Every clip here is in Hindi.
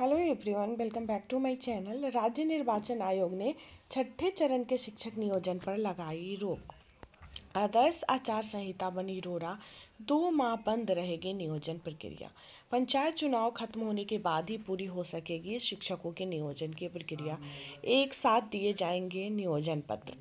hello everyone welcome back to my channel राज्य निर्वाचन आयोग ने छठे चरण के शिक्षक नियोजन पर लगाई रोक आदर्श आचार संहिता बनी रोरा दो माह बंद रहेगी नियोजन प्रक्रिया पंचायत चुनाव खत्म होने के बाद ही पूरी हो सकेगी शिक्षकों के नियोजन की प्रक्रिया एक साथ दिए जाएंगे नियोजन पत्र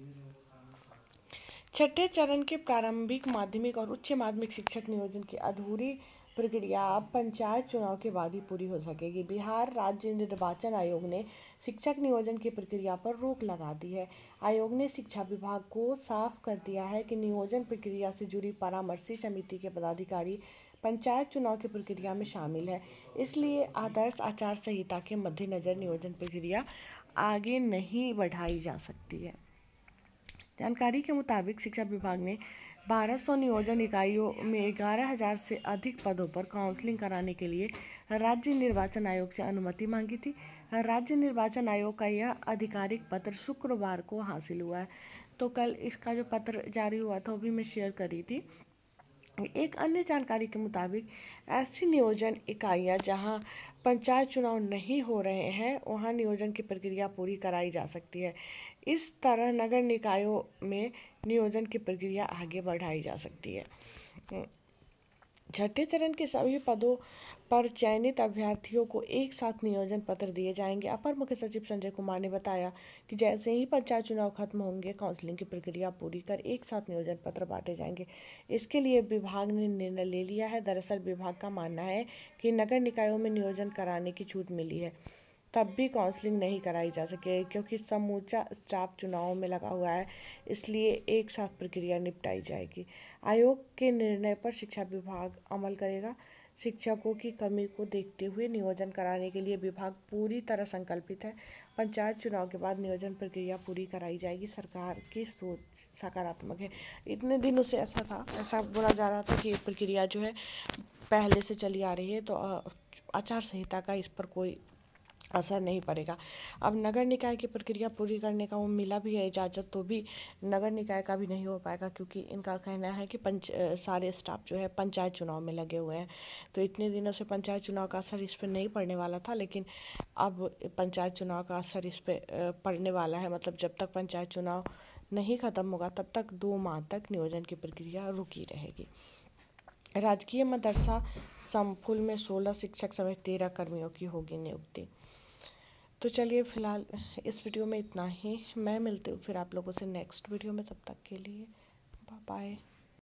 छठे चरण के प्रारंभिक माध्यमिक और उच्च माध्यमिक शिक्षक नियोजन की अधूरी प्रक्रिया अब पंचायत चुनाव के बाद ही पूरी हो सकेगी बिहार राज्य निर्वाचन आयोग ने शिक्षक नियोजन की प्रक्रिया पर रोक लगा दी है आयोग ने शिक्षा विभाग को साफ कर दिया है कि नियोजन प्रक्रिया से जुड़ी परामर्शी समिति के पदाधिकारी पंचायत चुनाव की प्रक्रिया में शामिल है इसलिए आदर्श आचार संहिता के मद्देनज़र नियोजन प्रक्रिया आगे नहीं बढ़ाई जा सकती है जानकारी के मुताबिक शिक्षा विभाग ने बारह सौ नियोजन इकाइयों में ग्यारह हजार से अधिक पदों पर काउंसलिंग कराने के लिए राज्य निर्वाचन आयोग से अनुमति मांगी थी राज्य निर्वाचन आयोग का यह आधिकारिक पत्र शुक्रवार को हासिल हुआ है तो कल इसका जो पत्र जारी हुआ था वो भी मैं शेयर करी थी एक अन्य जानकारी के मुताबिक ऐसी नियोजन इकाइयाँ जहाँ पंचायत चुनाव नहीं हो रहे हैं वहाँ नियोजन की प्रक्रिया पूरी कराई जा सकती है इस तरह नगर निकायों में नियोजन की प्रक्रिया आगे बढ़ाई जा सकती है छठे चरण के सभी पदों पर चयनित अभ्यर्थियों को एक साथ नियोजन पत्र दिए जाएंगे अपर मुख्य सचिव संजय कुमार ने बताया कि जैसे ही पंचायत चुनाव खत्म होंगे काउंसलिंग की प्रक्रिया पूरी कर एक साथ नियोजन पत्र बांटे जाएंगे इसके लिए विभाग ने निर्णय ले लिया है दरअसल विभाग का मानना है कि नगर निकायों में नियोजन कराने की छूट मिली है तब भी काउंसलिंग नहीं कराई जा सके क्योंकि समूचा स्टाफ चुनाव में लगा हुआ है इसलिए एक साथ प्रक्रिया निपटाई जाएगी आयोग के निर्णय पर शिक्षा विभाग अमल करेगा शिक्षकों की कमी को देखते हुए नियोजन कराने के लिए विभाग पूरी तरह संकल्पित है पंचायत चुनाव के बाद नियोजन प्रक्रिया पूरी कराई जाएगी सरकार की सोच सकारात्मक है इतने दिनों से ऐसा था ऐसा बोला जा रहा था कि प्रक्रिया जो है पहले से चली आ रही है तो आचार संहिता का इस पर कोई असर नहीं पड़ेगा अब नगर निकाय की प्रक्रिया पूरी करने का वो मिला भी है इजाज़त तो भी नगर निकाय का भी नहीं हो पाएगा क्योंकि इनका कहना है कि पंच सारे स्टाफ जो है पंचायत चुनाव में लगे हुए हैं तो इतने दिनों से पंचायत चुनाव का असर इस पर नहीं पड़ने वाला था लेकिन अब पंचायत चुनाव का असर इस पर पड़ने वाला है मतलब जब तक पंचायत चुनाव नहीं ख़त्म होगा तब तक दो माह तक नियोजन की प्रक्रिया रुकी रहेगी राजकीय मदरसा संफुल में सोलह शिक्षक समेत तेरह कर्मियों की होगी नियुक्ति तो चलिए फिलहाल इस वीडियो में इतना ही मैं मिलती हूँ फिर आप लोगों से नेक्स्ट वीडियो में तब तक के लिए बाय